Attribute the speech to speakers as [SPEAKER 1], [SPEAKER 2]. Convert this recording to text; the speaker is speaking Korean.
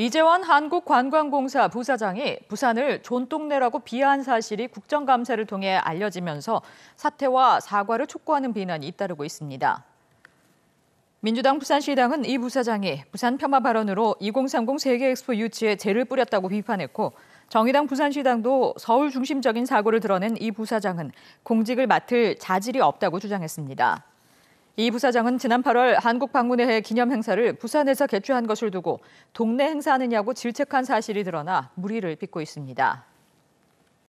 [SPEAKER 1] 이재원 한국관광공사 부사장이 부산을 존동네라고 비하한 사실이 국정감사를 통해 알려지면서 사퇴와 사과를 촉구하는 비난이 잇따르고 있습니다. 민주당 부산시당은 이 부사장이 부산 평화 발언으로 2030 세계엑스포 유치에 죄를 뿌렸다고 비판했고 정의당 부산시당도 서울 중심적인 사고를 드러낸 이 부사장은 공직을 맡을 자질이 없다고 주장했습니다. 이 부사장은 지난 8월 한국 방문에의 기념 행사를 부산에서 개최한 것을 두고 동네 행사하느냐고 질책한 사실이 드러나 물의를 빚고 있습니다.